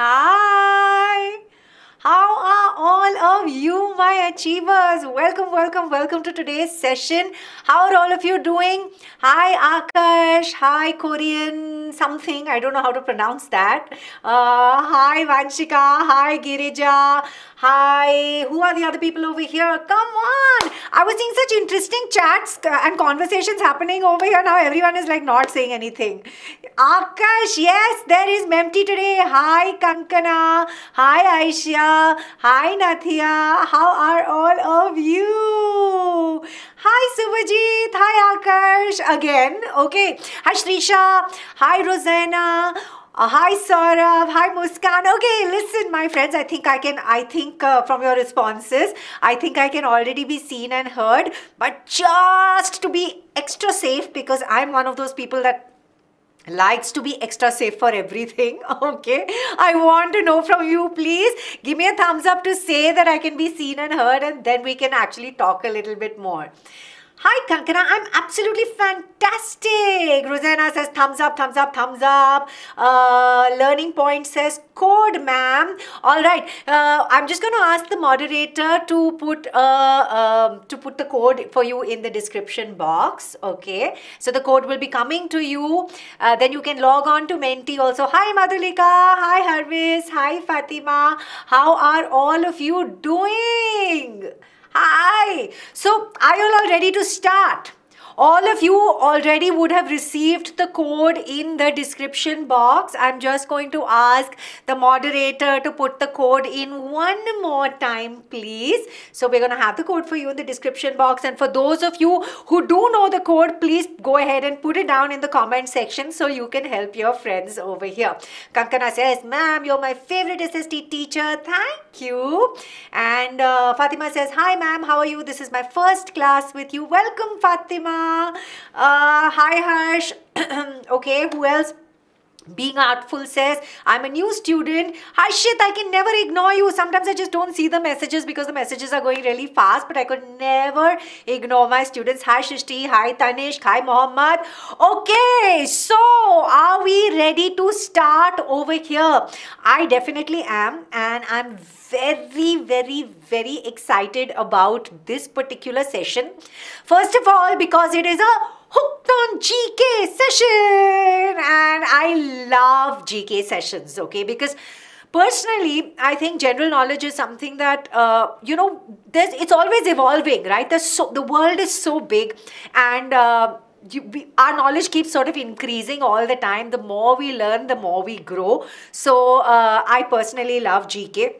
Hi! How are all of you, my achievers? Welcome, welcome, welcome to today's session. How are all of you doing? Hi, Akash. Hi, Korean something. I don't know how to pronounce that. Uh, hi, Vanshika. Hi, Girija. Hi. Who are the other people over here? Come on. I was seeing such interesting chats and conversations happening over here. Now everyone is like not saying anything. Akash, yes, there is Memti today. Hi, Kankana. Hi, Aisha. Hi, Nathia. How are all of you? Hi Subhajit, hi Akash again. Okay, hi Shrisha, hi Rosanna. Uh, hi Saurabh, hi Muskan. Okay, listen my friends, I think I can, I think uh, from your responses, I think I can already be seen and heard. But just to be extra safe because I'm one of those people that likes to be extra safe for everything okay i want to know from you please give me a thumbs up to say that i can be seen and heard and then we can actually talk a little bit more Hi Kankana, I'm absolutely fantastic. Rosanna says thumbs up, thumbs up, thumbs up. Uh, learning Point says code, ma'am. All right, uh, I'm just going to ask the moderator to put uh, um, to put the code for you in the description box. Okay, so the code will be coming to you. Uh, then you can log on to Menti also. Hi Madhulika, hi Harvis, hi Fatima. How are all of you doing? Hi! So, are you all ready to start? All of you already would have received the code in the description box. I'm just going to ask the moderator to put the code in one more time, please. So we're going to have the code for you in the description box. And for those of you who do know the code, please go ahead and put it down in the comment section so you can help your friends over here. Kankana says, ma'am, you're my favorite SST teacher. Thank you. And uh, Fatima says, hi, ma'am, how are you? This is my first class with you. Welcome, Fatima. Uh, hi Harsh. okay, who else? Being Artful says, I'm a new student. shit! I can never ignore you. Sometimes I just don't see the messages because the messages are going really fast, but I could never ignore my students. Hi, Shishti. Hi, Tanish. Hi, Mohammad. Okay, so are we ready to start over here? I definitely am, and I'm very, very, very excited about this particular session. First of all, because it is a Hooked on GK session and I love GK sessions, okay, because personally i think general knowledge is something that uh, you know there's it's always evolving right the so the world is so big and uh, you, we, our knowledge keeps sort of increasing all the time the more we learn the more we grow so uh, i personally love gk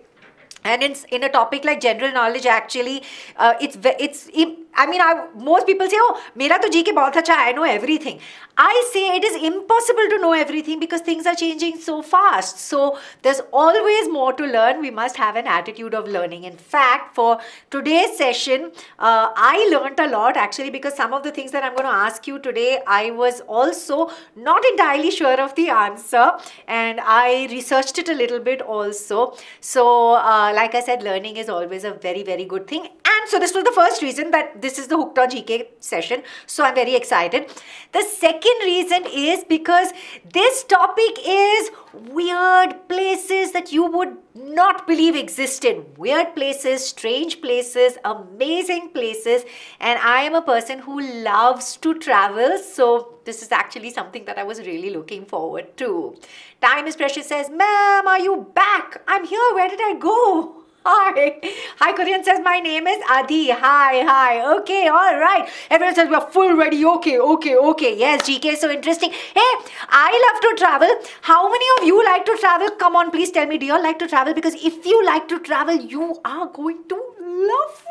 and in, in a topic like general knowledge actually uh, it's it's it, I mean, I most people say, oh, mera to GK bahut acha, I know everything. I say it is impossible to know everything because things are changing so fast. So there's always more to learn. We must have an attitude of learning. In fact, for today's session, uh, I learned a lot actually because some of the things that I'm going to ask you today, I was also not entirely sure of the answer and I researched it a little bit also. So uh, like I said, learning is always a very, very good thing. And so this was the first reason that this this is the Hooked on GK session. So I'm very excited. The second reason is because this topic is weird places that you would not believe existed. Weird places, strange places, amazing places. And I am a person who loves to travel. So this is actually something that I was really looking forward to. Time is precious says, ma'am, are you back? I'm here. Where did I go? hi. Hi, Korean says, my name is Adi. Hi, hi. Okay, all right. Everyone says, we're full ready. Okay, okay, okay. Yes, GK so interesting. Hey, I love to travel. How many of you like to travel? Come on, please tell me, do you all like to travel? Because if you like to travel, you are going to love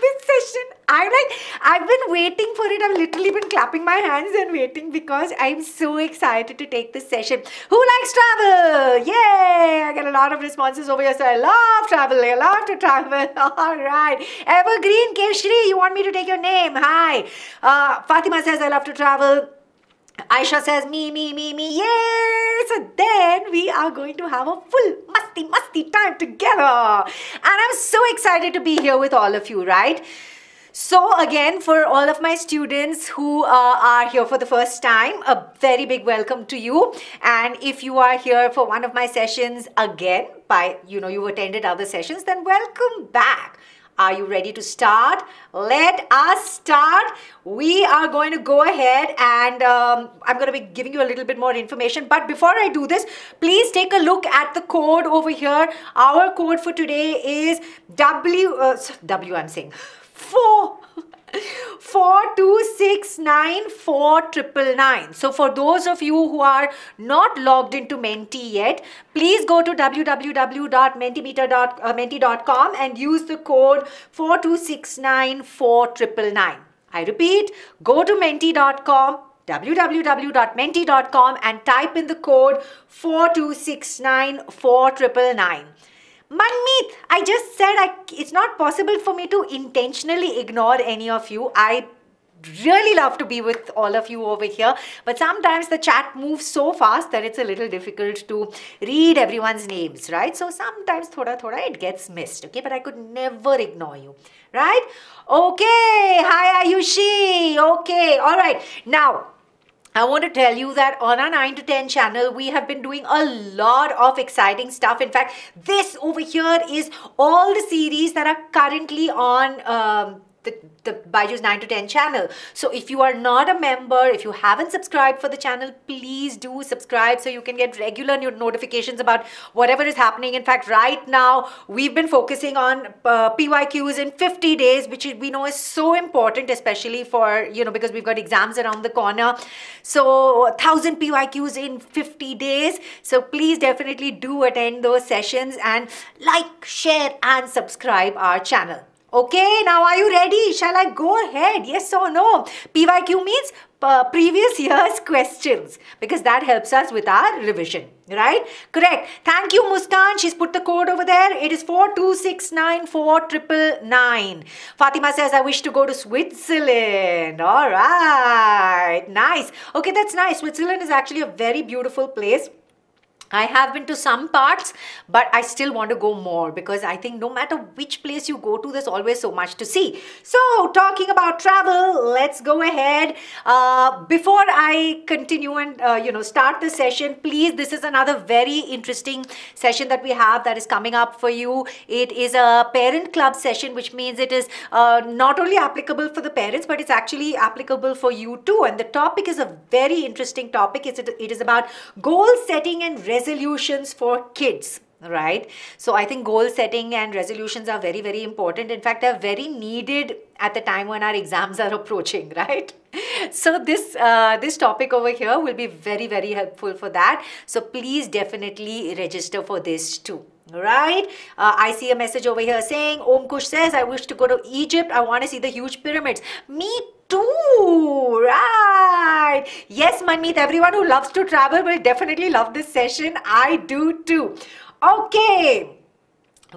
this session. I'm like, I've been waiting for it. I've literally been clapping my hands and waiting because I'm so excited to take this session. Who likes travel? Yay! I get a lot of responses over here. So I love travel. I love to travel. All right. Evergreen Keshri, you want me to take your name? Hi. Uh, Fatima says, I love to travel. Aisha says, me, me, me, me, yes. then we are going to have a full musty, musty time together. And I'm so excited to be here with all of you, right? So again, for all of my students who uh, are here for the first time, a very big welcome to you. And if you are here for one of my sessions again, by, you know, you've attended other sessions, then welcome back. Are you ready to start? Let us start. We are going to go ahead and um, I'm going to be giving you a little bit more information. But before I do this, please take a look at the code over here. Our code for today is W, uh, W I'm saying, 4 4269499. So for those of you who are not logged into Menti yet, please go to www.mentimeter.menti.com uh, and use the code 4269499. I repeat, go to menti.com www.menti.com and type in the code 4269499. Manmeet, I just said I, it's not possible for me to intentionally ignore any of you. I really love to be with all of you over here but sometimes the chat moves so fast that it's a little difficult to read everyone's names right so sometimes thoda thoda it gets missed okay but i could never ignore you right okay hi ayushi okay all right now I want to tell you that on our 9 to 10 channel, we have been doing a lot of exciting stuff. In fact, this over here is all the series that are currently on um, the, the Byju's 9 to 10 channel. So if you are not a member, if you haven't subscribed for the channel, please do subscribe so you can get regular notifications about whatever is happening. In fact, right now, we've been focusing on uh, PYQs in 50 days, which we know is so important, especially for, you know, because we've got exams around the corner. So 1000 PYQs in 50 days. So please definitely do attend those sessions and like, share and subscribe our channel. Okay, now are you ready? Shall I go ahead? Yes or no? PYQ means uh, previous year's questions because that helps us with our revision, right? Correct. Thank you, Muskan. She's put the code over there. It is 4269499. Fatima says, I wish to go to Switzerland. All right. Nice. Okay, that's nice. Switzerland is actually a very beautiful place I have been to some parts, but I still want to go more because I think no matter which place you go to, there's always so much to see. So, talking about travel, let's go ahead. Uh, before I continue and uh, you know start the session, please, this is another very interesting session that we have that is coming up for you. It is a parent club session, which means it is uh, not only applicable for the parents, but it's actually applicable for you too. And the topic is a very interesting topic. It's, it is about goal setting and resolutions for kids right so i think goal setting and resolutions are very very important in fact they're very needed at the time when our exams are approaching right so this uh, this topic over here will be very very helpful for that so please definitely register for this too right uh, i see a message over here saying Omkush says i wish to go to egypt i want to see the huge pyramids me too right yes manmeet everyone who loves to travel will definitely love this session i do too okay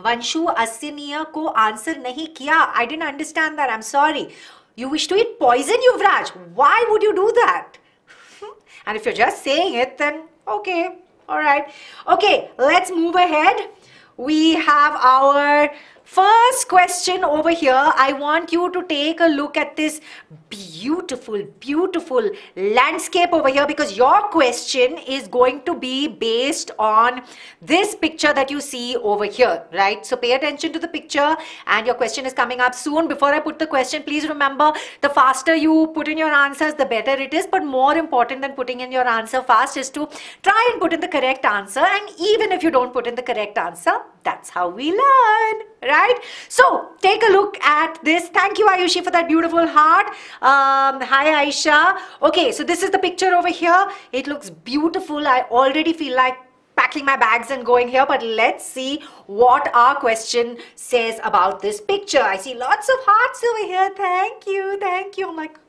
vanshu asiniya ko answer nahi kiya i didn't understand that i'm sorry you wish to eat poison yuvraj why would you do that and if you're just saying it then okay all right okay let's move ahead we have our First question over here, I want you to take a look at this beautiful, beautiful landscape over here because your question is going to be based on this picture that you see over here, right? So pay attention to the picture and your question is coming up soon. Before I put the question, please remember the faster you put in your answers, the better it is. But more important than putting in your answer fast is to try and put in the correct answer. And even if you don't put in the correct answer, that's how we learn, right? So take a look at this. Thank you, Ayushi, for that beautiful heart. Um, hi, Aisha. Okay, so this is the picture over here. It looks beautiful. I already feel like packing my bags and going here but let's see what our question says about this picture i see lots of hearts over here thank you thank you i'm like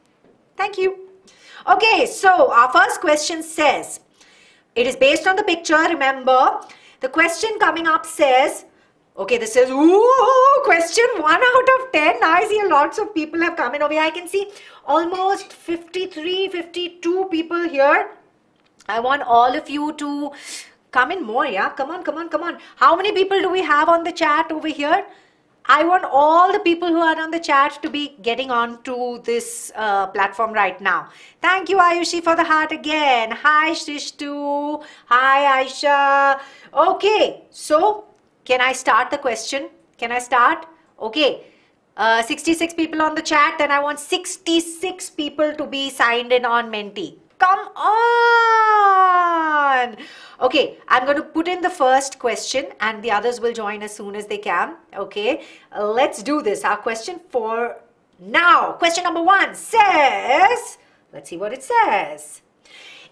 thank you okay so our first question says it is based on the picture remember the question coming up says, okay, this is ooh, question one out of 10. I see lots of people have come in over here. I can see almost 53, 52 people here. I want all of you to come in more, yeah? Come on, come on, come on. How many people do we have on the chat over here? I want all the people who are on the chat to be getting on to this uh, platform right now. Thank you, Ayushi, for the heart again. Hi, Shrishtu. Hi, Aisha. Okay, so can I start the question? Can I start? Okay. Uh, 66 people on the chat, then I want 66 people to be signed in on Mentee. Come on! Okay, I'm going to put in the first question and the others will join as soon as they can. Okay, let's do this. Our question for now. Question number one says, let's see what it says.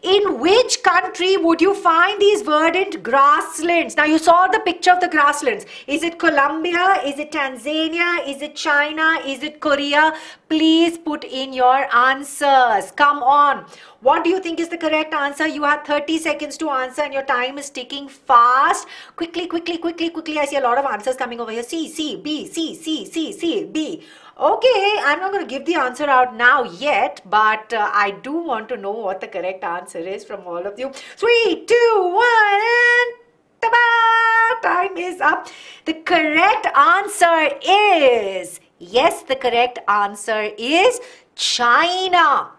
In which country would you find these verdant grasslands? Now, you saw the picture of the grasslands. Is it Colombia? Is it Tanzania? Is it China? Is it Korea? Please put in your answers. Come on. What do you think is the correct answer? You have 30 seconds to answer and your time is ticking fast. Quickly, quickly, quickly, quickly. I see a lot of answers coming over here. C, C, B, C, C, C, C, B. Okay, I'm not going to give the answer out now yet, but uh, I do want to know what the correct answer is from all of you. Three, two, one, and ta Time is up. The correct answer is yes, the correct answer is China.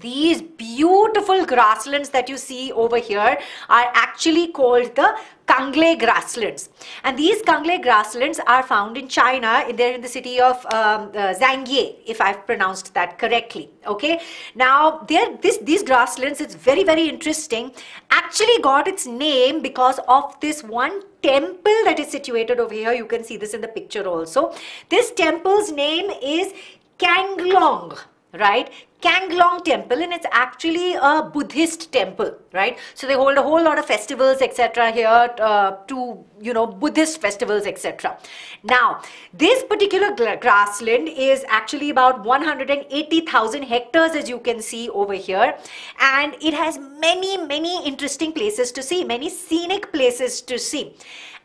These beautiful grasslands that you see over here are actually called the Kangle grasslands. And these Kangle grasslands are found in China. They're in the city of um, uh, Zhangye, if I've pronounced that correctly. Okay. Now, this, these grasslands, it's very, very interesting, actually got its name because of this one temple that is situated over here. You can see this in the picture also. This temple's name is Kanglong right? Kanglong temple and it's actually a Buddhist temple, right? So they hold a whole lot of festivals, etc. here uh, to, you know, Buddhist festivals, etc. Now, this particular grassland is actually about 180,000 hectares as you can see over here and it has many, many interesting places to see, many scenic places to see.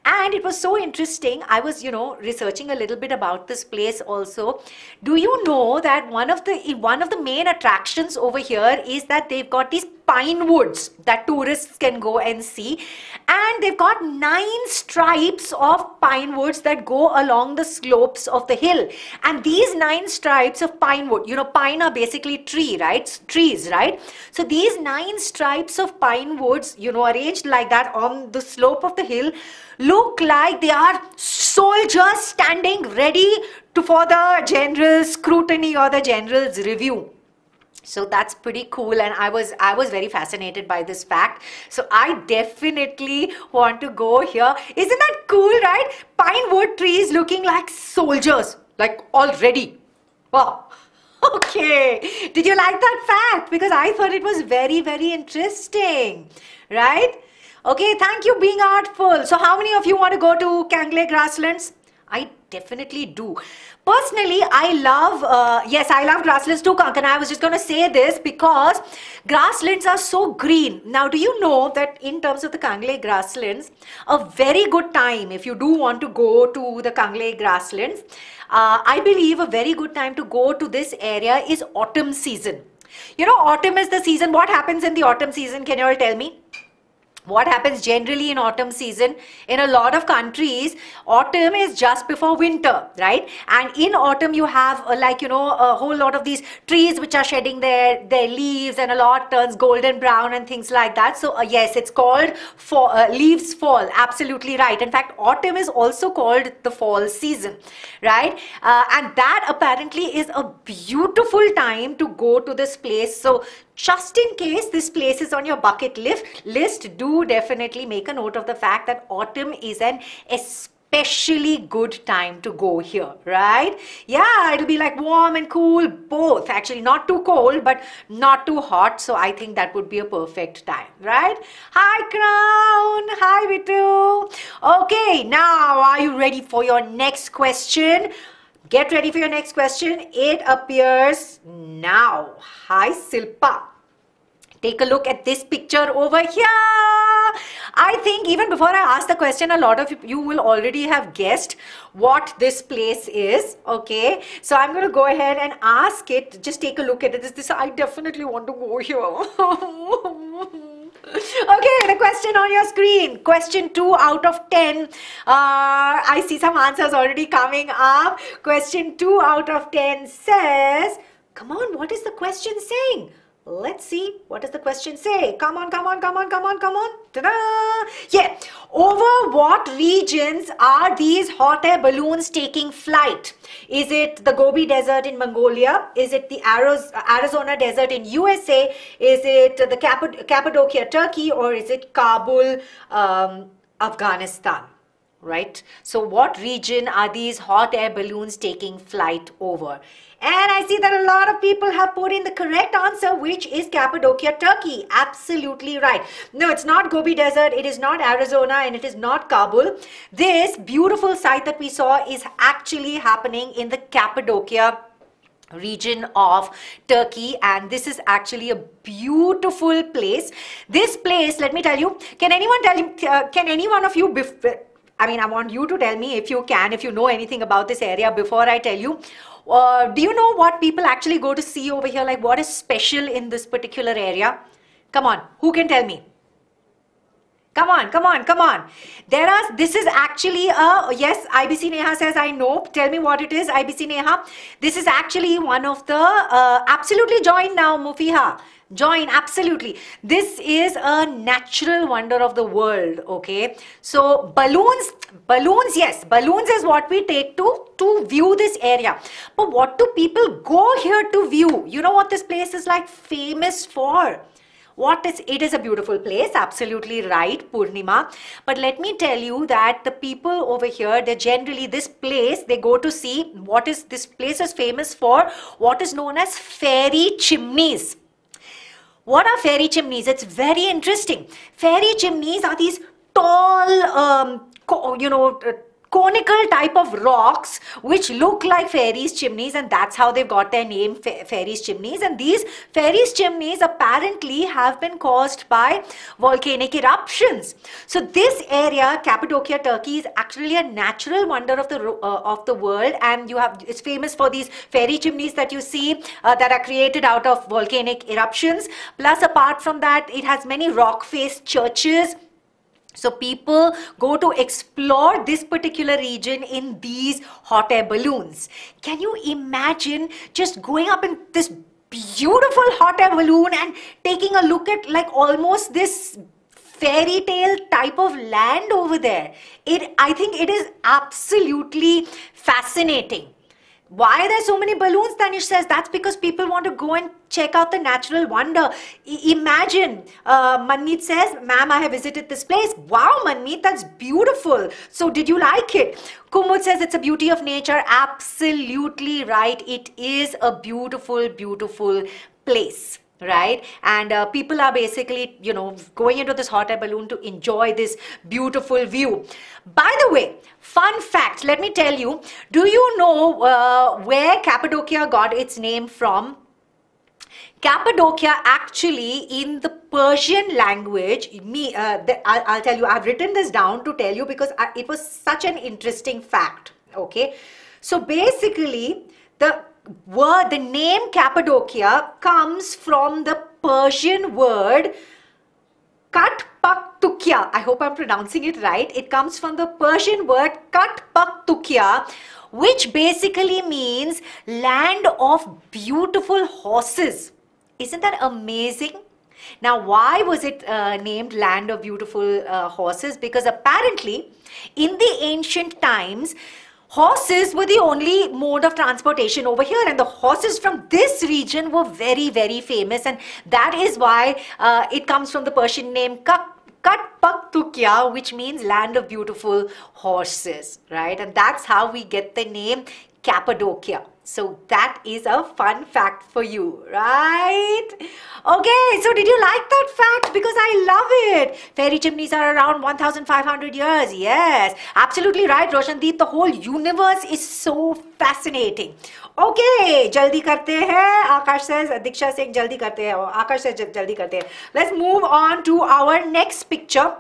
And it was so interesting. I was, you know, researching a little bit about this place also. Do you know that one of the one of the main attractions over here is that they've got these pine woods that tourists can go and see. And they've got nine stripes of pine woods that go along the slopes of the hill. And these nine stripes of pine wood, you know, pine are basically tree, right? Trees, right? So these nine stripes of pine woods, you know, arranged like that on the slope of the hill, look like they are soldiers standing ready to, for the general scrutiny or the general's review so that's pretty cool and i was i was very fascinated by this fact so i definitely want to go here isn't that cool right pine wood trees looking like soldiers like already wow okay did you like that fact because i thought it was very very interesting right okay thank you being artful so how many of you want to go to kangle grasslands i definitely do Personally, I love, uh, yes, I love grasslands too, Kankan. I was just going to say this because grasslands are so green. Now, do you know that in terms of the Kangle grasslands, a very good time, if you do want to go to the Kangle grasslands, uh, I believe a very good time to go to this area is autumn season. You know, autumn is the season. What happens in the autumn season? Can you all tell me? what happens generally in autumn season in a lot of countries autumn is just before winter right and in autumn you have uh, like you know a whole lot of these trees which are shedding their their leaves and a lot turns golden brown and things like that so uh, yes it's called for uh, leaves fall absolutely right in fact autumn is also called the fall season right uh, and that apparently is a beautiful time to go to this place so just in case this place is on your bucket list, do definitely make a note of the fact that autumn is an especially good time to go here, right? Yeah, it'll be like warm and cool, both. Actually, not too cold, but not too hot. So I think that would be a perfect time, right? Hi, Crown. Hi, Vitu. Okay, now are you ready for your next question? Get ready for your next question. It appears now. Hi, Silpa. Take a look at this picture over here. I think even before I ask the question, a lot of you will already have guessed what this place is. Okay, so I'm going to go ahead and ask it. Just take a look at it. This, this I definitely want to go here. okay the question on your screen question 2 out of 10 uh, i see some answers already coming up question 2 out of 10 says come on what is the question saying Let's see, what does the question say? Come on, come on, come on, come on, come on. Ta-da! Yeah, over what regions are these hot air balloons taking flight? Is it the Gobi Desert in Mongolia? Is it the Arizona Desert in USA? Is it the Cappadocia, Turkey? Or is it Kabul, um, Afghanistan? right? So what region are these hot air balloons taking flight over? And I see that a lot of people have put in the correct answer, which is Cappadocia, Turkey. Absolutely right. No, it's not Gobi Desert, it is not Arizona, and it is not Kabul. This beautiful site that we saw is actually happening in the Cappadocia region of Turkey and this is actually a beautiful place this place let me tell you can anyone tell you uh, can any one of you I mean, I want you to tell me if you can, if you know anything about this area before I tell you. Uh, do you know what people actually go to see over here? Like, what is special in this particular area? Come on, who can tell me? Come on, come on, come on. There are, this is actually a, yes, IBC Neha says, I know. Tell me what it is, IBC Neha. This is actually one of the, uh, absolutely join now, Mufiha. Join, absolutely. This is a natural wonder of the world, okay? So, balloons, balloons, yes, balloons is what we take to, to view this area. But what do people go here to view? You know what this place is like famous for? What is it is a beautiful place, absolutely right, Purnima. But let me tell you that the people over here, they generally this place they go to see what is this place is famous for what is known as fairy chimneys. What are fairy chimneys? It's very interesting. Fairy chimneys are these tall, um, you know, uh, conical type of rocks which look like fairies chimneys and that's how they've got their name fa fairies chimneys and these fairies chimneys apparently have been caused by volcanic eruptions so this area Cappadocia Turkey is actually a natural wonder of the uh, of the world and you have it's famous for these fairy chimneys that you see uh, that are created out of volcanic eruptions plus apart from that it has many rock faced churches so people go to explore this particular region in these hot air balloons. Can you imagine just going up in this beautiful hot air balloon and taking a look at like almost this fairy tale type of land over there? It, I think it is absolutely fascinating why are there so many balloons tanish says that's because people want to go and check out the natural wonder I- imagine uh, manmeet says ma'am i have visited this place wow manmeet that's beautiful so did you like it kumud says it's a beauty of nature absolutely right it is a beautiful beautiful place right and uh, people are basically you know going into this hot air balloon to enjoy this beautiful view by the way fun fact let me tell you do you know uh, where cappadocia got its name from Cappadocia actually in the Persian language, me, uh, the, I'll, I'll, tell you, I've written this down to tell you because I, uh, it was such an interesting fact. Okay. So basically, the word, the name Cappadocia comes from the Persian word Katpaktukya. I hope I'm pronouncing it right. It comes from the Persian word Katpaktukya, which basically means land of beautiful horses. Isn't that amazing? Now, why was it uh, named Land of Beautiful uh, Horses? Because apparently, in the ancient times, horses were the only mode of transportation over here and the horses from this region were very very famous and that is why uh, it comes from the Persian name Kak Katpaktukya, which means land of beautiful horses, right? And that's how we get the name Cappadocia. So that is a fun fact for you, right? Okay, so did you like that fact? Because I love it. Fairy chimneys are around 1500 years. Yes, absolutely right, Roshandeep. The whole universe is so fascinating. Okay, jaldi karte hain. Akash says, Diksha Singh, jaldi karte hain. Oh, Akash says, jaldi karte hain. Let's move on to our next picture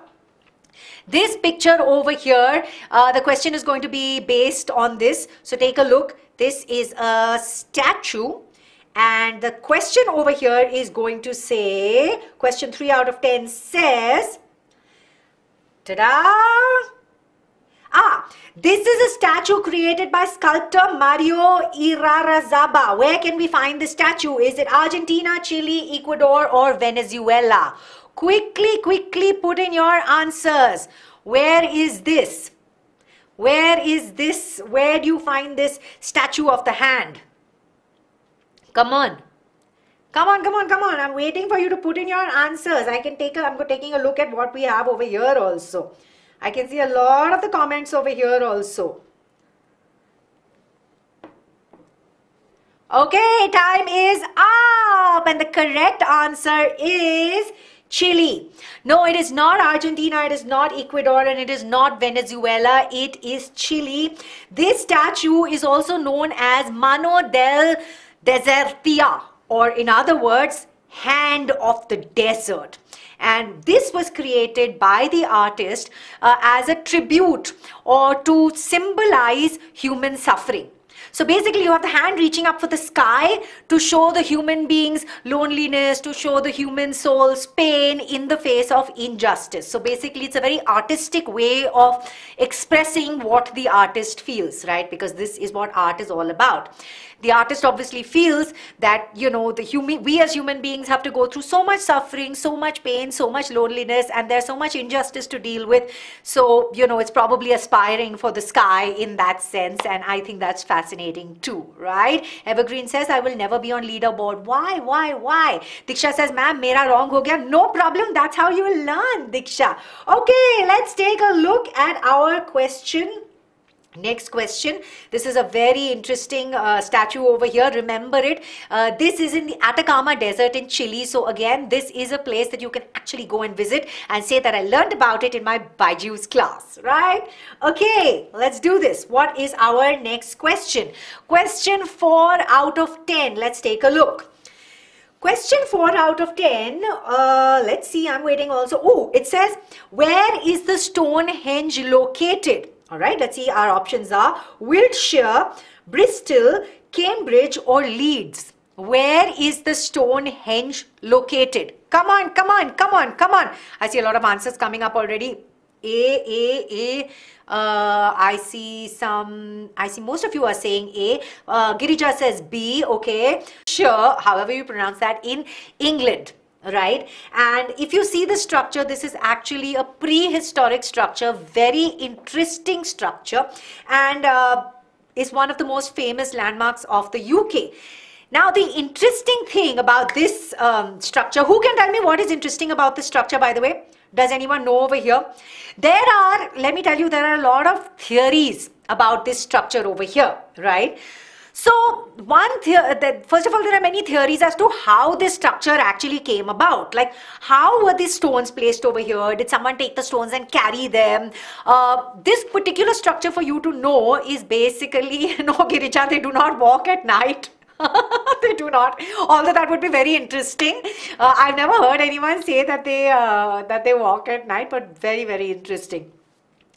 this picture over here uh, the question is going to be based on this so take a look this is a statue and the question over here is going to say, question 3 out of 10 says, ta-da! Ah, this is a statue created by sculptor Mario Irarrazaba. Where can we find the statue? Is it Argentina, Chile, Ecuador or Venezuela? Quickly, quickly put in your answers. Where is this? Where is this? Where do you find this statue of the hand? Come on. Come on, come on, come on. I'm waiting for you to put in your answers. I can take a, I'm taking a look at what we have over here also. I can see a lot of the comments over here also. Okay, time is up and the correct answer is Chile. No, it is not Argentina, it is not Ecuador, and it is not Venezuela. It is Chile. This statue is also known as Mano del Desertia, or in other words, Hand of the Desert. And this was created by the artist uh, as a tribute or to symbolize human suffering. So basically, you have the hand reaching up for the sky to show the human being's loneliness, to show the human soul's pain in the face of injustice. So basically, it's a very artistic way of expressing what the artist feels, right? Because this is what art is all about the artist obviously feels that you know the human we as human beings have to go through so much suffering so much pain so much loneliness and there's so much injustice to deal with so you know it's probably aspiring for the sky in that sense and i think that's fascinating too right evergreen says i will never be on leaderboard why why why diksha says ma'am mera wrong ho gaya no problem that's how you learn diksha okay let's take a look at our question Next question. This is a very interesting uh, statue over here. Remember it. Uh, this is in the Atacama Desert in Chile. So again, this is a place that you can actually go and visit and say that I learned about it in my Baiju's class, right? Okay, let's do this. What is our next question? Question 4 out of 10. Let's take a look. Question 4 out of 10. Uh, let's see, I'm waiting also. Oh, it says, where is the Stonehenge located? All right, let's see our options are Wiltshire, Bristol, Cambridge or Leeds. Where is the Stonehenge located? Come on, come on, come on, come on. I see a lot of answers coming up already. A, A, A. Uh, I see some, I see most of you are saying A. Uh, Girija says B, okay. Sure, however you pronounce that in England right? And if you see the structure, this is actually a prehistoric structure, very interesting structure, and uh, is one of the most famous landmarks of the UK. Now, the interesting thing about this um, structure, who can tell me what is interesting about this structure, by the way? Does anyone know over here? There are, let me tell you, there are a lot of theories about this structure over here, right? So one the, first of all, there are many theories as to how this structure actually came about. Like how were these stones placed over here? Did someone take the stones and carry them? Uh, this particular structure for you to know is basically, no Girija, they do not walk at night. they do not. Although that would be very interesting. Uh, I've never heard anyone say that they uh, that they walk at night, but very very interesting.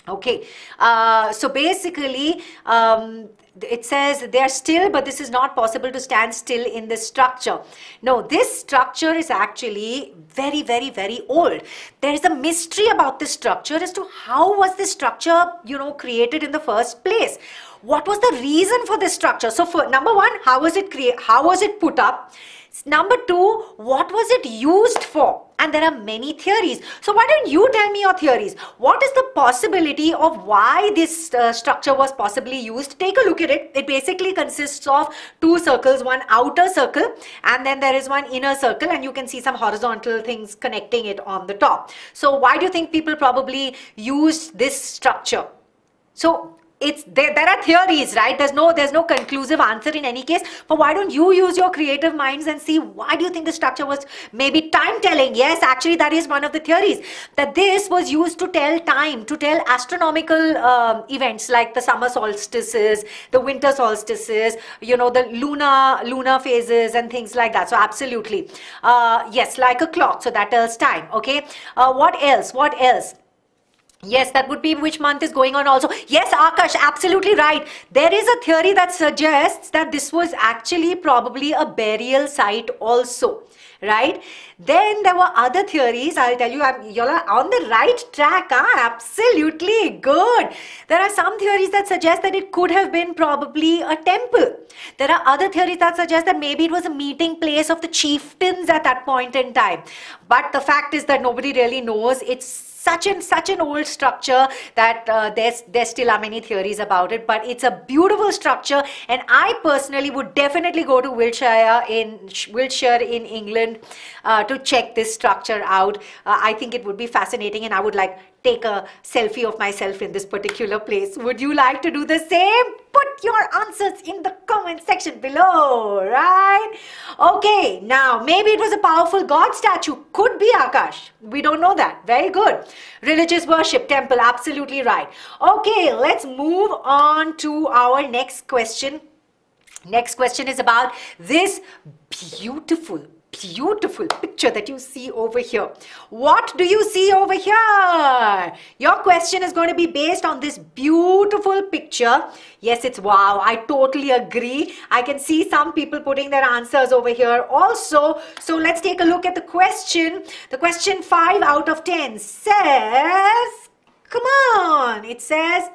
Okay, uh, so basically, um, it says they are still, but this is not possible to stand still in this structure. No, this structure is actually very, very, very old. There is a mystery about this structure as to how was this structure, you know, created in the first place. What was the reason for this structure? So, for number one, how was it create? How was it put up? Number two, what was it used for? and there are many theories. So why don't you tell me your theories? What is the possibility of why this uh, structure was possibly used? Take a look at it. It basically consists of two circles, one outer circle and then there is one inner circle and you can see some horizontal things connecting it on the top. So why do you think people probably used this structure? So it's there, there are theories right there's no there's no conclusive answer in any case but why don't you use your creative minds and see why do you think the structure was maybe time telling yes actually that is one of the theories that this was used to tell time to tell astronomical um, events like the summer solstices the winter solstices you know the lunar lunar phases and things like that so absolutely uh, yes like a clock so that tells time okay uh, what else what else Yes, that would be which month is going on also. Yes, Akash, absolutely right. There is a theory that suggests that this was actually probably a burial site also, right? Then there were other theories. I'll tell you, you're on the right track. Huh? Ah, absolutely good. There are some theories that suggest that it could have been probably a temple. There are other theories that suggest that maybe it was a meeting place of the chieftains at that point in time. But the fact is that nobody really knows. It's such an such an old structure that uh, there's there's still are many theories about it but it's a beautiful structure and I personally would definitely go to Wiltshire in Wiltshire in England uh, to check this structure out uh, I think it would be fascinating and I would like take a selfie of myself in this particular place. Would you like to do the same? Put your answers in the comment section below, right? Okay, now maybe it was a powerful god statue. Could be Akash. We don't know that. Very good. Religious worship, temple, absolutely right. Okay, let's move on to our next question. Next question is about this beautiful beautiful picture that you see over here. What do you see over here? Your question is going to be based on this beautiful picture. Yes, it's wow. I totally agree. I can see some people putting their answers over here also. So let's take a look at the question. The question 5 out of 10 says, come on, it says,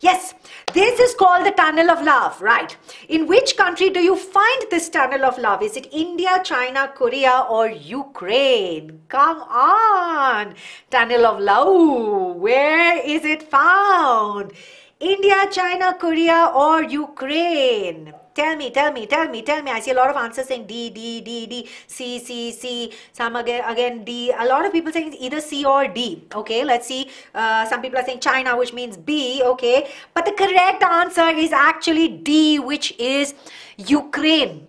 Yes, this is called the Tunnel of Love, right? In which country do you find this Tunnel of Love? Is it India, China, Korea, or Ukraine? Come on! Tunnel of Love, where is it found? India, China, Korea, or Ukraine? Tell me, tell me, tell me, tell me. I see a lot of answers saying D, D, D, D, C, C, C. Some again, again D. A lot of people saying either C or D. Okay, let's see. Uh, some people are saying China, which means B. Okay, but the correct answer is actually D, which is Ukraine.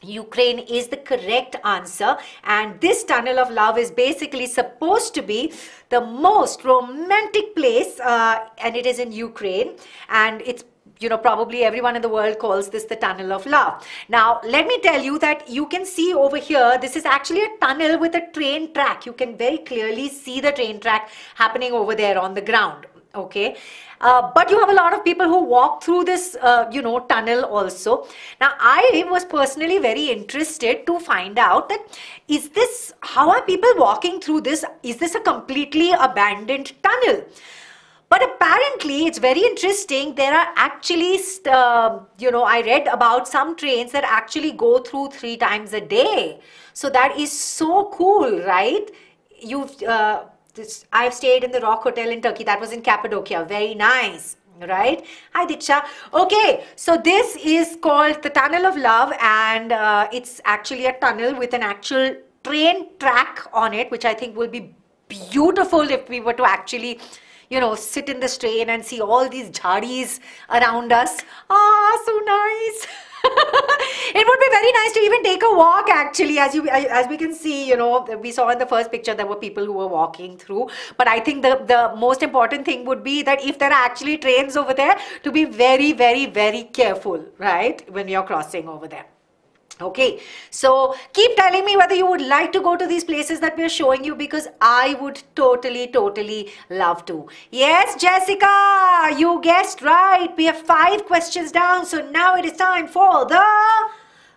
Ukraine is the correct answer and this tunnel of love is basically supposed to be the most romantic place uh, and it is in Ukraine and it's you know, probably everyone in the world calls this the tunnel of love. Now, let me tell you that you can see over here, this is actually a tunnel with a train track. You can very clearly see the train track happening over there on the ground. Okay. Uh, but you have a lot of people who walk through this, uh, you know, tunnel also. Now, I was personally very interested to find out that is this, how are people walking through this? Is this a completely abandoned tunnel? But apparently, it's very interesting. There are actually, uh, you know, I read about some trains that actually go through three times a day. So that is so cool, right? You've, uh, this, I've stayed in the Rock Hotel in Turkey. That was in Cappadocia. Very nice right hi diksha okay so this is called the tunnel of love and uh, it's actually a tunnel with an actual train track on it which i think will be beautiful if we were to actually you know, sit in this train and see all these jhadis around us. Ah, so nice. it would be very nice to even take a walk actually as you as we can see you know we saw in the first picture there were people who were walking through but i think the the most important thing would be that if there are actually trains over there to be very very very careful right when you're crossing over there Okay, so keep telling me whether you would like to go to these places that we are showing you because I would totally, totally love to. Yes, Jessica, you guessed right. We have five questions down. So now it is time for the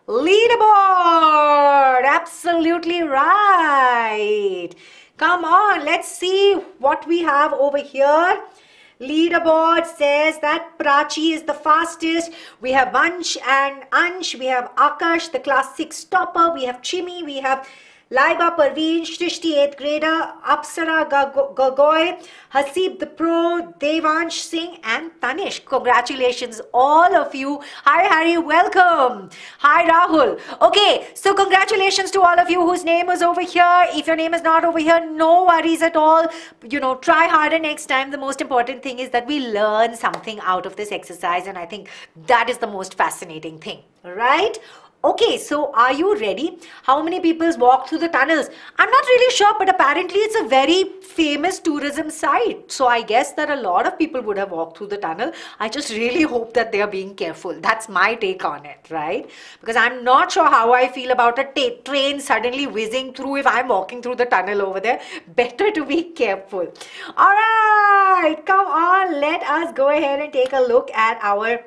leaderboard. Absolutely right. Come on, let's see what we have over here. Leaderboard says that Prachi is the fastest. We have Vansh and Ansh. We have Akash, the class 6 topper. We have Chimi. We have Laiba Parveen, Shrishti 8th grader, Apsara Gogoi, Hasib the pro, Devansh Singh and Tanish. Congratulations all of you. Hi Harry, welcome. Hi Rahul. Okay, so congratulations to all of you whose name is over here. If your name is not over here, no worries at all. You know, try harder next time. The most important thing is that we learn something out of this exercise and I think that is the most fascinating thing, right? Okay, so are you ready? How many people walk through the tunnels? I'm not really sure, but apparently it's a very famous tourism site. So I guess that a lot of people would have walked through the tunnel. I just really hope that they are being careful. That's my take on it, right? Because I'm not sure how I feel about a train suddenly whizzing through if I'm walking through the tunnel over there. Better to be careful. All right, come on, let us go ahead and take a look at our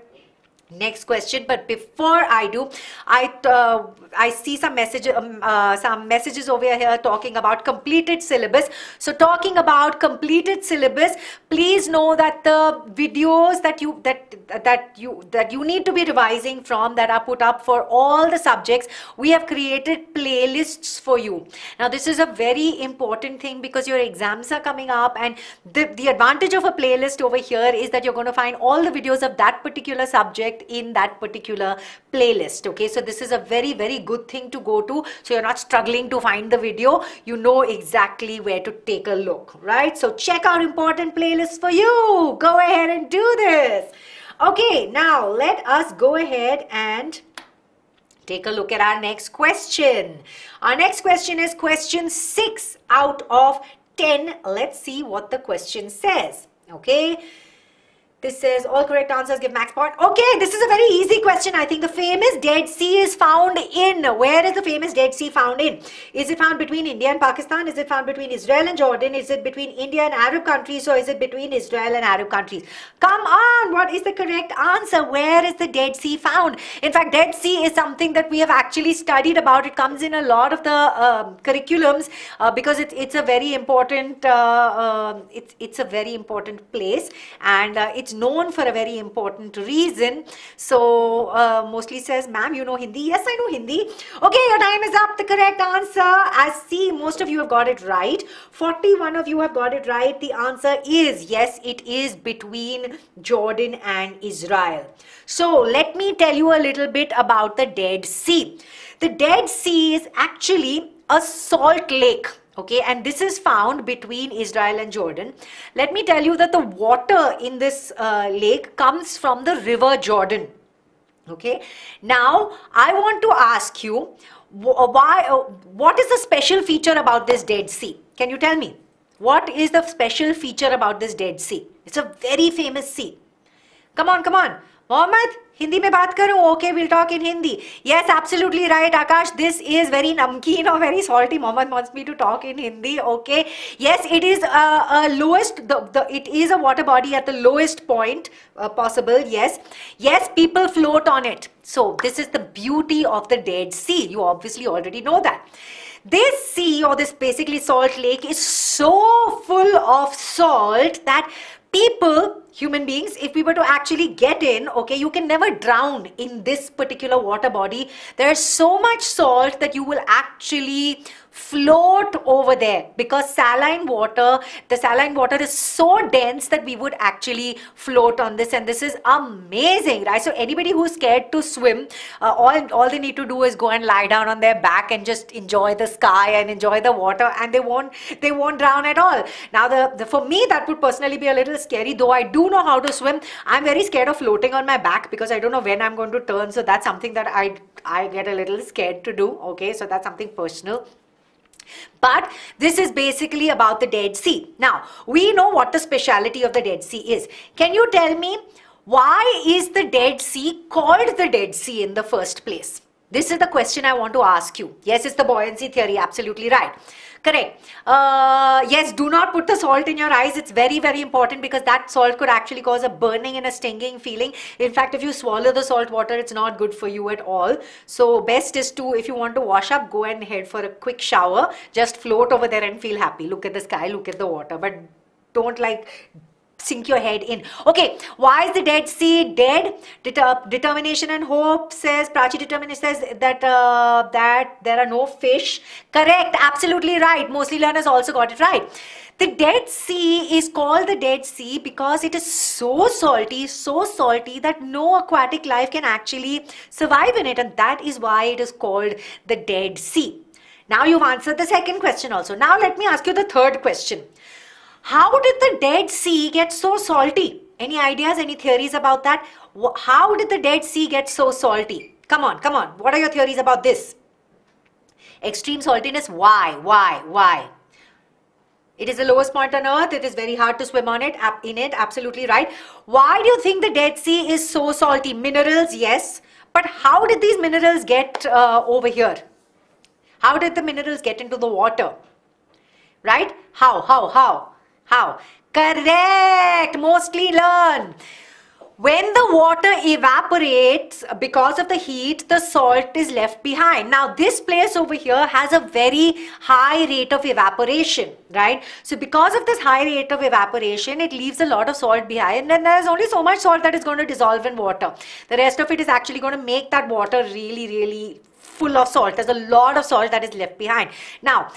next question but before i do i uh, i see some message um, uh, some messages over here talking about completed syllabus so talking about completed syllabus please know that the videos that you that that you that you need to be revising from that are put up for all the subjects we have created playlists for you now this is a very important thing because your exams are coming up and the, the advantage of a playlist over here is that you're going to find all the videos of that particular subject in that particular playlist okay so this is a very very good thing to go to so you're not struggling to find the video you know exactly where to take a look right so check out important playlists for you go ahead and do this okay now let us go ahead and take a look at our next question our next question is question 6 out of 10 let's see what the question says okay this says all correct answers give max point. Okay, this is a very easy question. I think the famous Dead Sea is found in. Where is the famous Dead Sea found in? Is it found between India and Pakistan? Is it found between Israel and Jordan? Is it between India and Arab countries? Or is it between Israel and Arab countries? Come on, what is the correct answer? Where is the Dead Sea found? In fact, Dead Sea is something that we have actually studied about. It comes in a lot of the um, curriculums uh, because it, it's a very important, uh, um, it's, it's a very important place and uh, it's it's known for a very important reason. So uh, mostly says, ma'am, you know Hindi. Yes, I know Hindi. Okay, your time is up. The correct answer, as C, most of you have got it right. 41 of you have got it right. The answer is yes, it is between Jordan and Israel. So let me tell you a little bit about the Dead Sea. The Dead Sea is actually a salt lake okay and this is found between israel and jordan let me tell you that the water in this uh, lake comes from the river jordan okay now i want to ask you uh, why uh, what is the special feature about this dead sea can you tell me what is the special feature about this dead sea it's a very famous sea come on come on Mohammed, Hindi me baat karo. Okay, we'll talk in Hindi. Yes, absolutely right, Akash. This is very namkeen or very salty. Mohammed wants me to talk in Hindi. Okay. Yes, it is a uh, uh, lowest. it is a water body at the lowest point uh, possible. Yes, yes, people float on it. So this is the beauty of the Dead Sea. You obviously already know that this sea or this basically salt lake is so full of salt that people human beings if we were to actually get in okay you can never drown in this particular water body there's so much salt that you will actually float over there because saline water, the saline water is so dense that we would actually float on this and this is amazing, right? So anybody who's scared to swim, uh, all, all they need to do is go and lie down on their back and just enjoy the sky and enjoy the water and they won't, they won't drown at all. Now the, the for me that would personally be a little scary though I do know how to swim. I'm very scared of floating on my back because I don't know when I'm going to turn so that's something that I I get a little scared to do okay so that's something personal but this is basically about the Dead Sea. Now, we know what the speciality of the Dead Sea is. Can you tell me why is the Dead Sea called the Dead Sea in the first place? This is the question I want to ask you. Yes, it's the buoyancy theory, absolutely right. Correct. Uh, yes, do not put the salt in your eyes. It's very, very important because that salt could actually cause a burning and a stinging feeling. In fact, if you swallow the salt water, it's not good for you at all. So best is to, if you want to wash up, go and head for a quick shower. Just float over there and feel happy. Look at the sky, look at the water. But don't like sink your head in. Okay, why is the Dead Sea dead? Deter determination and hope says, Prachi determination says that, uh, that there are no fish. Correct, absolutely right. Mostly learners also got it right. The Dead Sea is called the Dead Sea because it is so salty, so salty that no aquatic life can actually survive in it. And that is why it is called the Dead Sea. Now you've answered the second question also. Now let me ask you the third question. How did the Dead Sea get so salty? Any ideas, any theories about that? How did the Dead Sea get so salty? Come on, come on. What are your theories about this? Extreme saltiness, why, why, why? It is the lowest point on earth. It is very hard to swim on it, in it. Absolutely right. Why do you think the Dead Sea is so salty? Minerals, yes. But how did these minerals get uh, over here? How did the minerals get into the water? Right? How, how, how? How? Correct! Mostly learn. When the water evaporates uh, because of the heat, the salt is left behind. Now, this place over here has a very high rate of evaporation, right? So, because of this high rate of evaporation, it leaves a lot of salt behind, and there's only so much salt that is going to dissolve in water. The rest of it is actually going to make that water really, really full of salt. There's a lot of salt that is left behind. Now,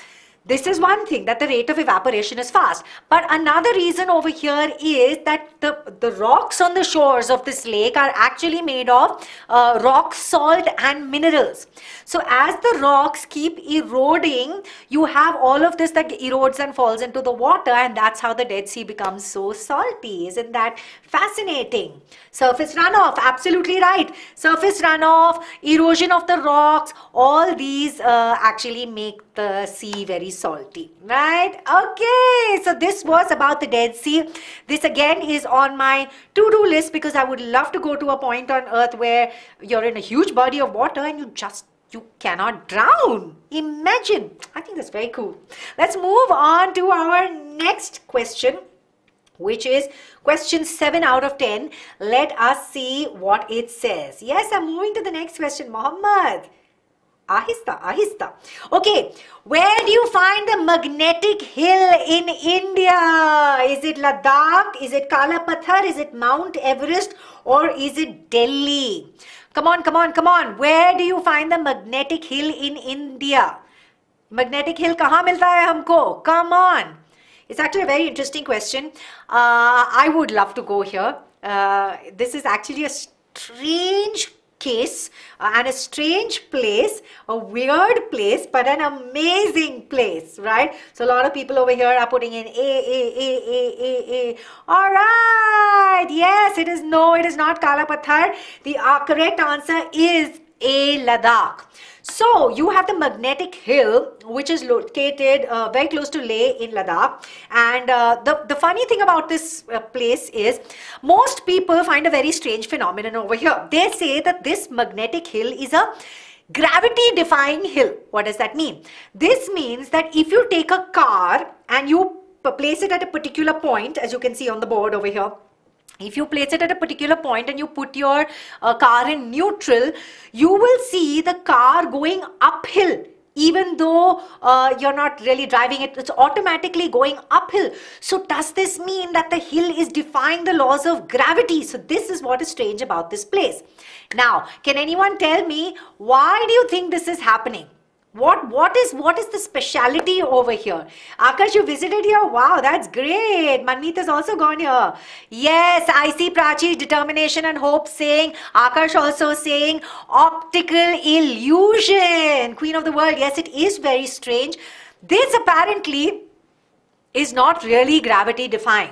this is one thing that the rate of evaporation is fast. But another reason over here is that the, the rocks on the shores of this lake are actually made of uh, rock salt and minerals. So as the rocks keep eroding, you have all of this that erodes and falls into the water and that's how the Dead Sea becomes so salty. Isn't that fascinating? Surface runoff, absolutely right. Surface runoff, erosion of the rocks, all these uh, actually make the sea very salty right okay so this was about the dead sea this again is on my to-do list because i would love to go to a point on earth where you're in a huge body of water and you just you cannot drown imagine i think that's very cool let's move on to our next question which is question 7 out of 10 let us see what it says yes i'm moving to the next question mohammed ahista ahista okay where do you find the magnetic hill in india is it ladakh is it Kalapathar? is it mount everest or is it delhi come on come on come on where do you find the magnetic hill in india magnetic hill kahan milta hai humko come on it's actually a very interesting question uh, i would love to go here uh, this is actually a strange case uh, and a strange place, a weird place, but an amazing place, right? So a lot of people over here are putting in A, A, A, A, A, A. All right. Yes, it is no, it is not Kala Pathar. The uh, correct answer is A, Ladakh. So you have the magnetic hill, which is located uh, very close to Leh in Ladakh. And uh, the, the funny thing about this uh, place is most people find a very strange phenomenon over here. They say that this magnetic hill is a gravity defying hill. What does that mean? This means that if you take a car and you place it at a particular point, as you can see on the board over here, if you place it at a particular point and you put your uh, car in neutral, you will see the car going uphill even though uh, you're not really driving it it's automatically going uphill so does this mean that the hill is defying the laws of gravity so this is what is strange about this place now can anyone tell me why do you think this is happening what what is what is the speciality over here akash you visited here wow that's great manmeet has also gone here yes i see Prachi determination and hope saying akash also saying optical illusion queen of the world yes it is very strange this apparently is not really gravity defying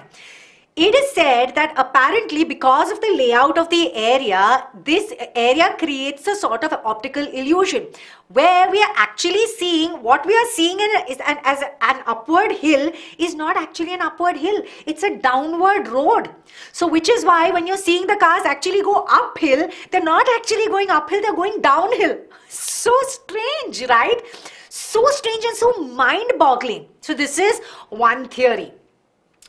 it is said that apparently because of the layout of the area, this area creates a sort of optical illusion where we are actually seeing what we are seeing is an, as an upward hill is not actually an upward hill. It's a downward road. So which is why when you're seeing the cars actually go uphill, they're not actually going uphill, they're going downhill. So strange, right? So strange and so mind boggling. So this is one theory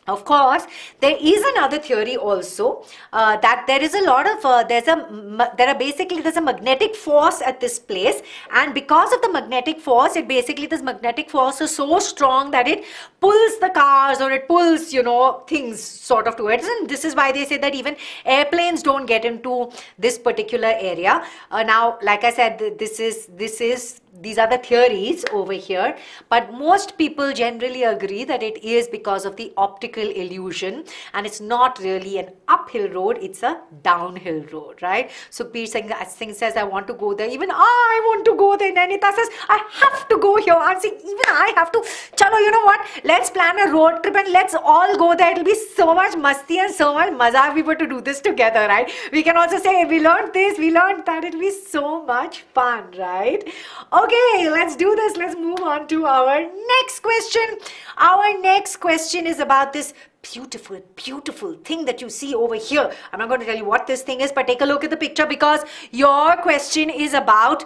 of course there is another theory also uh, that there is a lot of uh, there's a there are basically there's a magnetic force at this place and because of the magnetic force it basically this magnetic force is so strong that it pulls the cars or it pulls you know things sort of towards and this is why they say that even airplanes don't get into this particular area uh, now like i said this is this is these are the theories over here but most people generally agree that it is because of the optical illusion and it's not really an uphill road it's a downhill road right so Peer Singh, uh, Singh says I want to go there even I want to go there Nanita says I have to go here and even I have to chalo you know what let's plan a road trip and let's all go there it'll be so much masti and so much maza we were to do this together right we can also say we learned this we learned that it'll be so much fun right okay Okay, let's do this. Let's move on to our next question. Our next question is about this beautiful, beautiful thing that you see over here. I'm not going to tell you what this thing is, but take a look at the picture because your question is about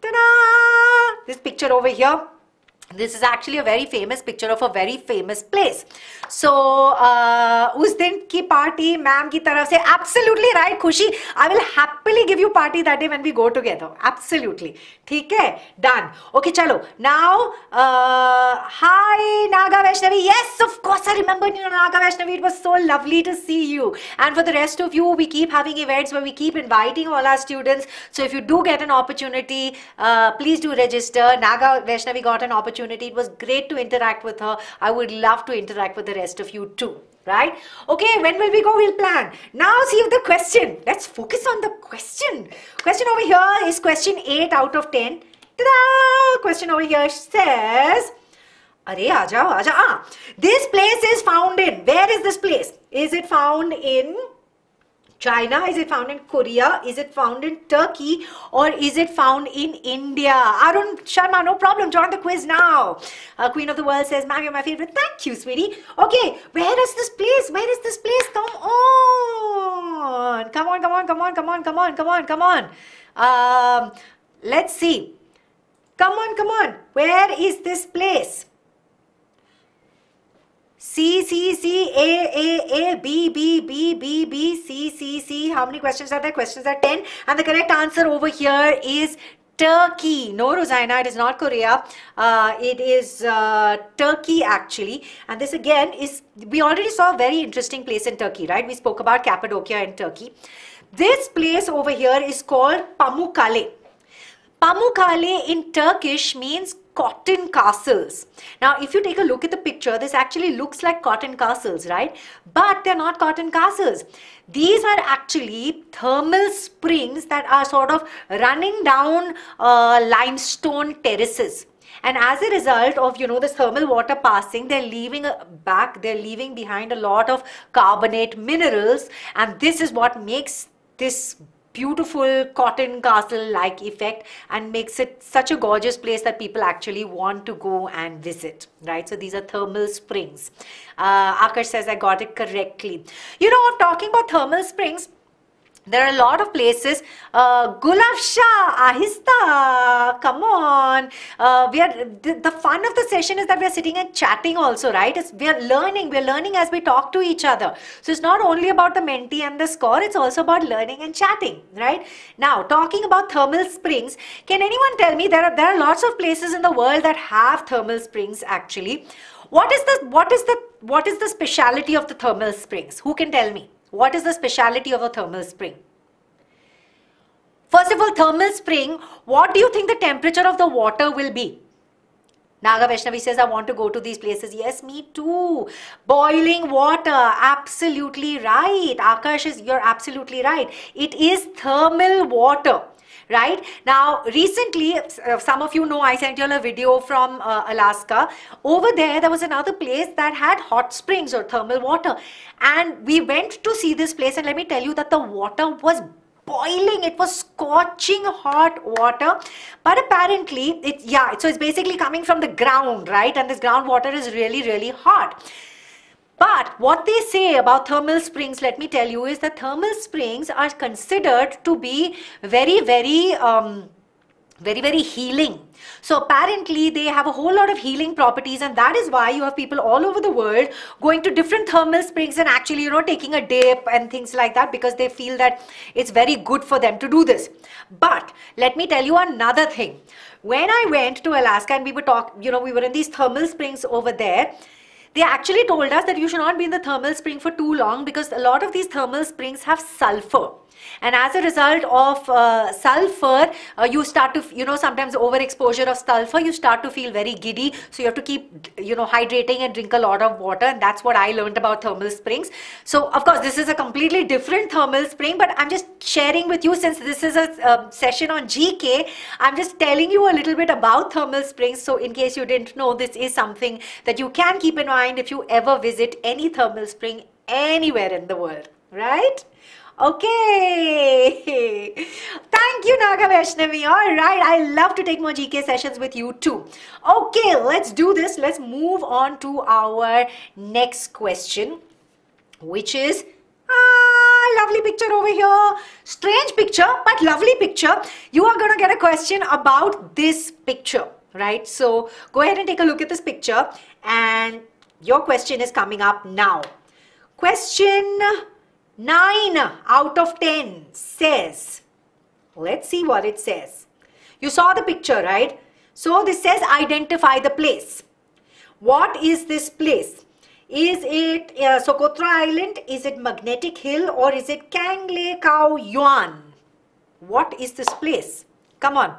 ta-da! This picture over here this is actually a very famous picture of a very famous place. So, uh, उस दिन की party ma'am की तरफ से absolutely right खुशी I will happily give you party that day when we go together absolutely ठीक है done okay चलो now uh, hi Naga Vaishnavi yes of course I remember you Naga Vaishnavi it was so lovely to see you and for the rest of you we keep having events where we keep inviting all our students so if you do get an opportunity uh, please do register Naga Vaishnavi got an opportunity opportunity. It was great to interact with her. I would love to interact with the rest of you too right okay when will we go we'll plan now see the question let's focus on the question question over here is question 8 out of 10 Ta-da! question over here says Are, aja, aja. Ah, this place is found in where is this place is it found in China? Is it found in Korea? Is it found in Turkey? Or is it found in India? Arun Sharma, no problem. Join the quiz now. Uh, Queen of the World says, Ma'am, you're my favorite. Thank you, sweetie. Okay, where is this place? Where is this place? Come on. Come on, come on, come on, come on, come on, come on, come on. Um, let's see. Come on, come on. Where is this place? C C C A A A B B B B B C C C. How many questions are there? Questions are 10. And the correct answer over here is Turkey. No, Rosanna, it is not Korea. Uh, it is uh, Turkey actually. And this again is, we already saw a very interesting place in Turkey, right? We spoke about Cappadocia in Turkey. This place over here is called Pamukkale. Pamukkale in Turkish means cotton castles. Now, if you take a look at the picture, this actually looks like cotton castles, right? But they're not cotton castles. These are actually thermal springs that are sort of running down uh, limestone terraces and as a result of you know this thermal water passing they're leaving uh, back they're leaving behind a lot of carbonate minerals and this is what makes this beautiful cotton castle like effect and makes it such a gorgeous place that people actually want to go and visit right so these are thermal springs uh, Akash says I got it correctly you know talking about thermal springs there are a lot of places. Uh, Gulab Shah, Ahista, come on. Uh, we are the fun of the session is that we are sitting and chatting also, right? It's, we are learning. We are learning as we talk to each other. So it's not only about the mentee and the score. It's also about learning and chatting, right? Now talking about thermal springs, can anyone tell me there are there are lots of places in the world that have thermal springs actually. What is the what is the what is the speciality of the thermal springs? Who can tell me? What is the speciality of a thermal spring? First of all, thermal spring, what do you think the temperature of the water will be? Naga Vaishnavi says, I want to go to these places. Yes, me too. Boiling water. Absolutely right. Akash is, you're absolutely right. It is thermal water right? Now, recently, uh, some of you know I sent you all a video from uh, Alaska. Over there, there was another place that had hot springs or thermal water. And we went to see this place and let me tell you that the water was boiling it was scorching hot water but apparently it yeah so it's basically coming from the ground right and this groundwater is really really hot but what they say about thermal springs, let me tell you, is that thermal springs are considered to be very, very um, very very healing so apparently they have a whole lot of healing properties and that is why you have people all over the world going to different thermal springs and actually you know taking a dip and things like that because they feel that it's very good for them to do this but let me tell you another thing when i went to alaska and we were talk you know we were in these thermal springs over there they actually told us that you should not be in the thermal spring for too long because a lot of these thermal springs have sulfur and as a result of uh, sulfur uh, you start to you know sometimes overexposure of sulfur you start to feel very giddy so you have to keep you know hydrating and drink a lot of water and that's what i learned about thermal springs so of course this is a completely different thermal spring but i'm just sharing with you since this is a um, session on gk i'm just telling you a little bit about thermal springs so in case you didn't know this is something that you can keep in mind if you ever visit any thermal spring anywhere in the world right Okay. Thank you, Naga Vaishnavi. All right. I love to take more GK sessions with you too. Okay. Let's do this. Let's move on to our next question, which is Ah, lovely picture over here. Strange picture, but lovely picture. You are going to get a question about this picture, right? So go ahead and take a look at this picture and your question is coming up now. Question 9 out of 10 says, let's see what it says. You saw the picture, right? So this says identify the place. What is this place? Is it uh, Socotra Island? Is it Magnetic Hill? Or is it Kangle Kao Yuan? What is this place? Come on.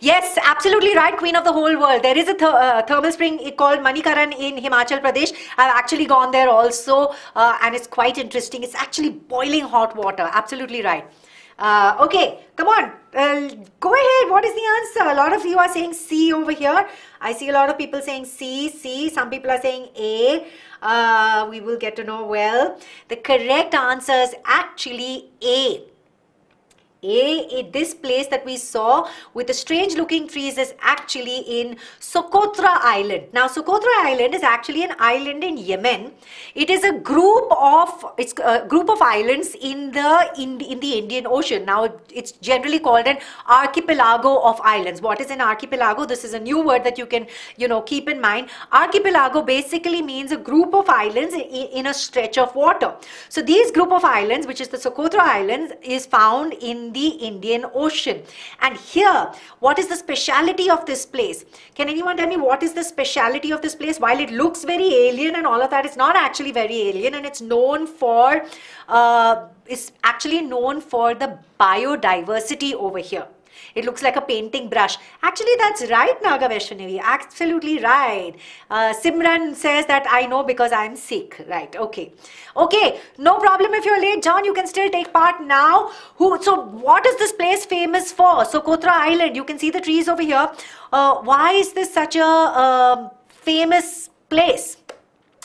Yes, absolutely right, queen of the whole world. There is a th uh, thermal spring called Manikaran in Himachal Pradesh. I've actually gone there also, uh, and it's quite interesting. It's actually boiling hot water. Absolutely right. Uh, okay, come on. Uh, go ahead. What is the answer? A lot of you are saying C over here. I see a lot of people saying C, C. Some people are saying A. Uh, we will get to know well. The correct answer is actually A a, this place that we saw with the strange looking trees is actually in Socotra Island. Now, Socotra Island is actually an island in Yemen. It is a group of it's a uh, group of islands in the in, in the Indian Ocean. Now, it's generally called an archipelago of islands. What is an archipelago? This is a new word that you can you know keep in mind. Archipelago basically means a group of islands in, in a stretch of water. So, these group of islands, which is the Socotra Islands, is found in the Indian Ocean. And here, what is the speciality of this place? Can anyone tell me what is the speciality of this place? While it looks very alien and all of that, it's not actually very alien and it's known for, uh, it's actually known for the biodiversity over here. It looks like a painting brush. Actually, that's right, Naga Vaishnavi. Absolutely right. Uh, Simran says that I know because I'm Sikh. Right. Okay. Okay. No problem if you're late, John. You can still take part now. Who? So, what is this place famous for? So, Kotra Island. You can see the trees over here. Uh, why is this such a uh, famous place?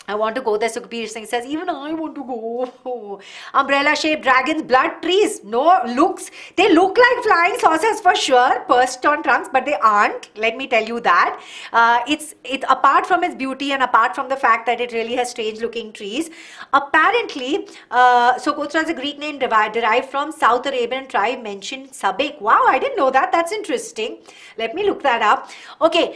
I want to go there. Sukhbir Singh says, even I want to go. Umbrella shaped dragons, blood trees. No looks. They look like flying saucers for sure, perched on trunks, but they aren't. Let me tell you that. Uh, it's it apart from its beauty and apart from the fact that it really has strange looking trees. Apparently, uh, Sokotra is a Greek name derived from South Arabian tribe mentioned Sabek. Wow, I didn't know that. That's interesting. Let me look that up. Okay.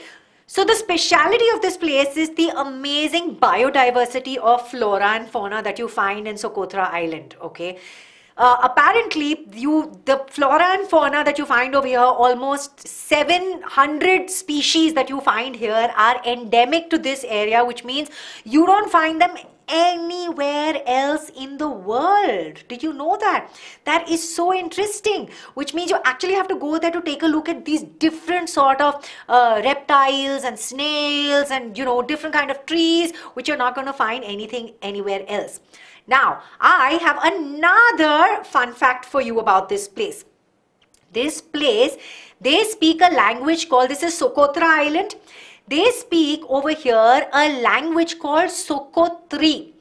So the speciality of this place is the amazing biodiversity of flora and fauna that you find in Socotra Island, okay? Uh, apparently, you the flora and fauna that you find over here, almost 700 species that you find here are endemic to this area, which means you don't find them anywhere else in the world. Did you know that? That is so interesting, which means you actually have to go there to take a look at these different sort of uh, reptiles and snails and, you know, different kind of trees, which you're not going to find anything anywhere else. Now, I have another fun fact for you about this place. This place, they speak a language called, this is Socotra Island they speak over here a language called Sokotri.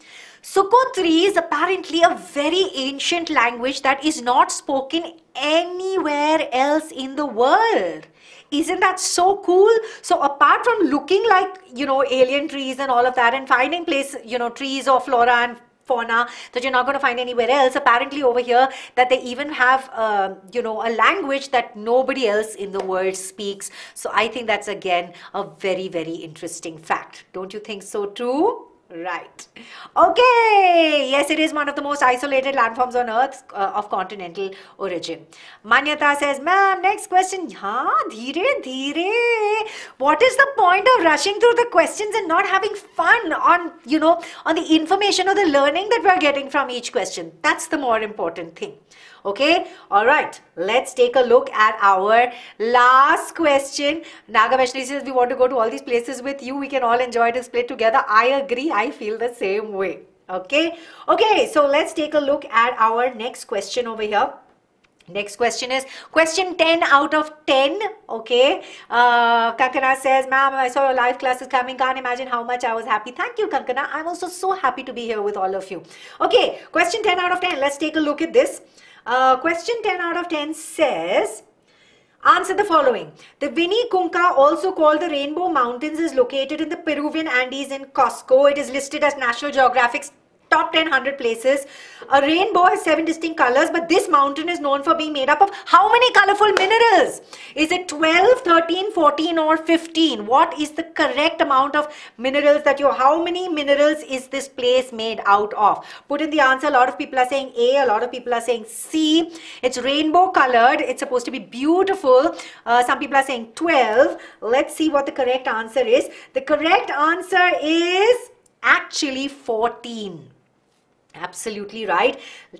Sukotri is apparently a very ancient language that is not spoken anywhere else in the world. Isn't that so cool? So apart from looking like, you know, alien trees and all of that and finding place, you know, trees or flora and fauna that you're not going to find anywhere else. Apparently over here that they even have, uh, you know, a language that nobody else in the world speaks. So I think that's again a very, very interesting fact. Don't you think so too? Right. Okay. Yes, it is one of the most isolated landforms on Earth uh, of continental origin. Manyata says, ma'am, next question. Yeah, dheere, dheere. What is the point of rushing through the questions and not having fun on, you know, on the information or the learning that we are getting from each question? That's the more important thing. Okay. All right. Let's take a look at our last question. Nagameshri says we want to go to all these places with you. We can all enjoy this play together. I agree. I feel the same way. Okay. Okay. So let's take a look at our next question over here next question is question 10 out of 10 okay uh, kankana says ma'am i saw your live classes coming can't imagine how much i was happy thank you kankana i'm also so happy to be here with all of you okay question 10 out of 10 let's take a look at this uh, question 10 out of 10 says, Answer the following. The Vinicunca, also called the Rainbow Mountains, is located in the Peruvian Andes in Cusco. It is listed as National Geographic's top 10 100 places. A rainbow has seven distinct colors, but this mountain is known for being made up of how many colorful minerals? Is it 12, 13, 14, or 15? What is the correct amount of minerals that you, how many minerals is this place made out of? Put in the answer. A lot of people are saying A, a lot of people are saying C. It's rainbow colored. It's supposed to be beautiful. Uh, some people are saying 12. Let's see what the correct answer is. The correct answer is actually 14. Absolutely right.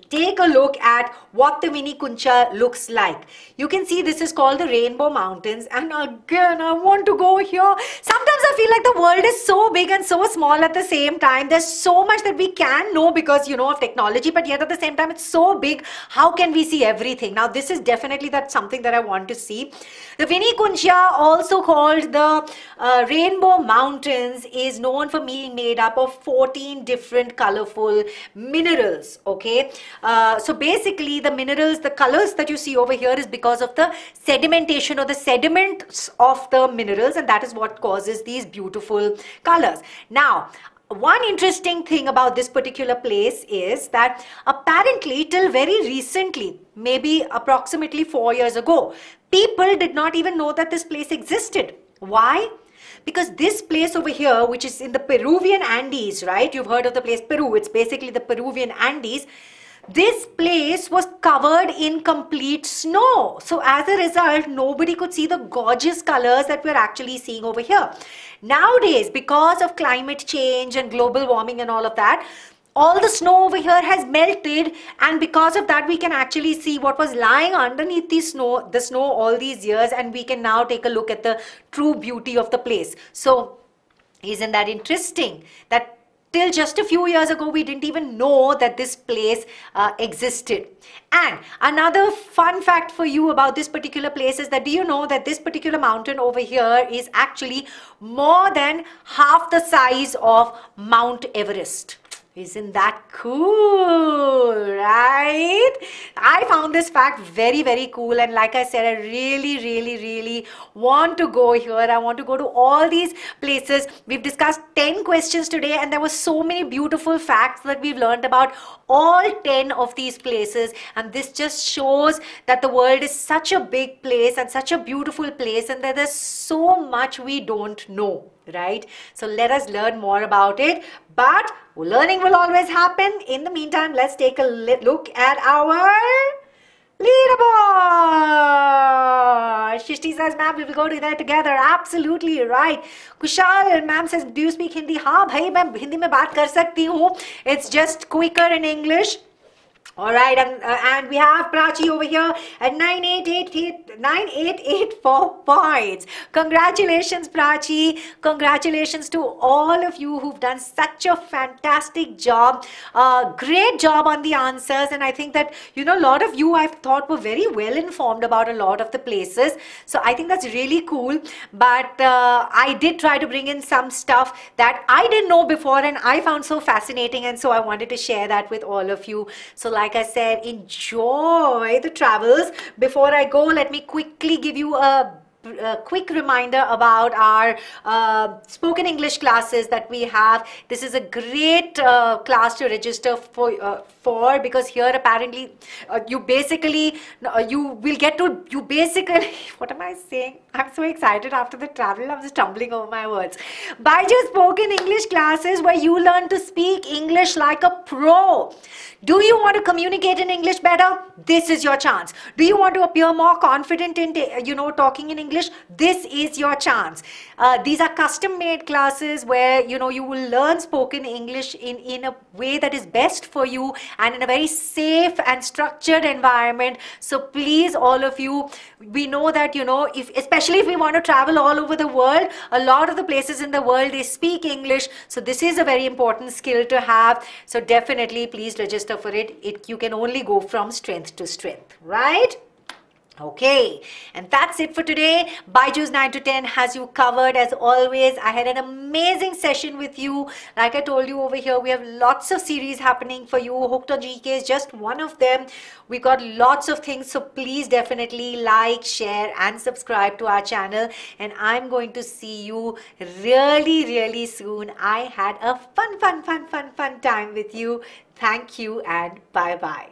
Take a look at what the Mini Kuncha looks like. You can see this is called the Rainbow Mountains and again I want to go here. Sometimes I feel like the world is so big and so small at the same time. There's so much that we can know because you know of technology but yet at the same time it's so big. How can we see everything? Now this is definitely that something that I want to see. The Vini Kuncha also called the uh, Rainbow Mountains is known for being made up of 14 different colorful minerals okay uh, so basically the minerals the colors that you see over here is because of the sedimentation or the sediments of the minerals and that is what causes these beautiful colors now one interesting thing about this particular place is that apparently till very recently maybe approximately four years ago people did not even know that this place existed why because this place over here, which is in the Peruvian Andes, right? You've heard of the place Peru. It's basically the Peruvian Andes. This place was covered in complete snow. So as a result, nobody could see the gorgeous colors that we're actually seeing over here. Nowadays, because of climate change and global warming and all of that, all the snow over here has melted and because of that we can actually see what was lying underneath the snow the snow all these years and we can now take a look at the true beauty of the place so isn't that interesting that till just a few years ago we didn't even know that this place uh, existed and another fun fact for you about this particular place is that do you know that this particular mountain over here is actually more than half the size of mount everest isn't that cool, right? I found this fact very, very cool. And like I said, I really, really, really want to go here. I want to go to all these places. We've discussed 10 questions today, and there were so many beautiful facts that we've learned about all 10 of these places. And this just shows that the world is such a big place and such a beautiful place, and that there's so much we don't know right? So let us learn more about it. But learning will always happen. In the meantime, let's take a look at our leaderboard. Shishti says, ma'am, we will go to that together. Absolutely right. Kushal, ma'am says, do you speak Hindi? हाँ bhai, मैं Hindi में baat kar sakti hu." It's just quicker in English. All right, and, uh, and we have Prachi over here at 9888. 9884 points. Congratulations, Prachi. Congratulations to all of you who've done such a fantastic job. Uh, great job on the answers. And I think that, you know, a lot of you I've thought were very well informed about a lot of the places. So I think that's really cool. But uh, I did try to bring in some stuff that I didn't know before and I found so fascinating. And so I wanted to share that with all of you. So, like I said, enjoy the travels. Before I go, let me quickly give you a a quick reminder about our uh, spoken English classes that we have. This is a great uh, class to register for, uh, for because here apparently uh, you basically uh, you will get to you basically what am I saying? I'm so excited after the travel. I'm just tumbling over my words. Baiju spoken English classes where you learn to speak English like a pro. Do you want to communicate in English better? This is your chance. Do you want to appear more confident in you know talking in English? English, this is your chance. Uh, these are custom made classes where you know you will learn spoken English in, in a way that is best for you and in a very safe and structured environment. So please, all of you, we know that you know, if especially if we want to travel all over the world, a lot of the places in the world they speak English. So this is a very important skill to have. So definitely please register for it. It you can only go from strength to strength, right? Okay, and that's it for today. Byju's 9 to 10 has you covered as always. I had an amazing session with you. Like I told you over here, we have lots of series happening for you. Hooked on GK is just one of them. We got lots of things, so please definitely like, share, and subscribe to our channel. And I'm going to see you really, really soon. I had a fun, fun, fun, fun, fun time with you. Thank you, and bye bye.